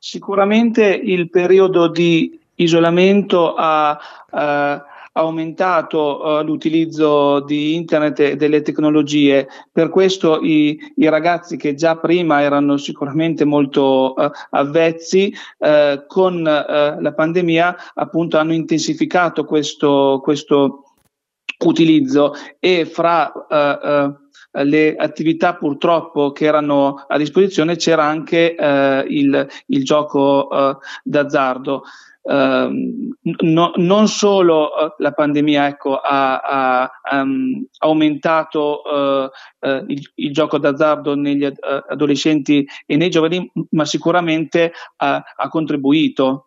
Sicuramente il periodo di isolamento ha eh, aumentato eh, l'utilizzo di internet e delle tecnologie. Per questo i, i ragazzi che già prima erano sicuramente molto eh, avvezzi, eh, con eh, la pandemia appunto hanno intensificato questo, questo utilizzo e fra eh, eh, le attività purtroppo che erano a disposizione c'era anche eh, il, il, gioco eh, d'azzardo. Ehm, no, non solo eh, la pandemia ecco, ha, ha um, aumentato eh, il, il, gioco d'azzardo negli adolescenti e nei giovani, ma sicuramente ha contribuito